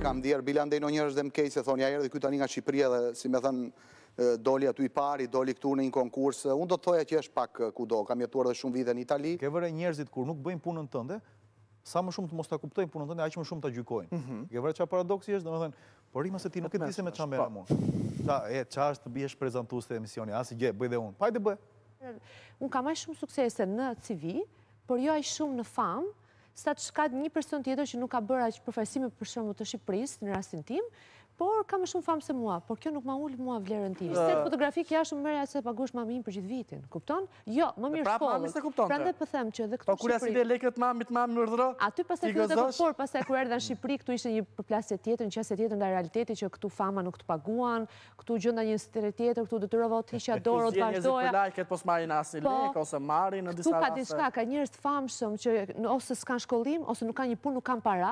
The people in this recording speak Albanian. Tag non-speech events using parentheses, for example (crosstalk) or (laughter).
kam djerë, bilan dhe i në njërës dhe më kejtë, se thonë, ja erë dhe këtë nga Shqipëria dhe si me thënë, doli aty i pari, doli këtu në një konkurs, unë do të thoja që është pak kudo, kam jetuar dhe shumë vide në Itali. Ke vërë e njërzit kur nuk bëjmë punën tënde, sa më shumë të mos të kuptojnë punën tënde, që më shumë të gjykojnë. Mhm. Ke vërë që a paradoxi është, dhe më dhenë, por ima se ti nuk e tise me që mërë po. mund. Ta, e, qa është të bjesh prezentus të emisioni, asë i gje, bëj dhe unë, pajde bëj. Unë kam aj shumë suksese në CV, por jo aj shumë në famë, sa të shkat një person tjetër që nuk ka bërë aqë përfaqësimin për shumë të Shqipërisë në rastin tim por ka më shumë famë se mua, por kjo nuk ma ullë mua vlerën ti. të fotografik jashtë më mërë e se pagush mamin për gjithë vitin, kupton? Jo, më mirë shkollë. Prapë mami të kupton të? Pra ndër pëthem po që dhe këtu Po Shqipëri... Pa kur jasin dhe leket mamit mamë më rëdhëro, ti gëzosh? Aty pas e këtu por, pas e kur erdhe në Shqipëri, këtu ishte një përplasje tjetër, një qasje tjetër nda realiteti që këtu fama nuk të paguan, këtu gjënda një stere tjetër, këtu të (laughs) të për po po, ose në disa ka që ose s'kan shkollim, ose nuk ka një nuk para,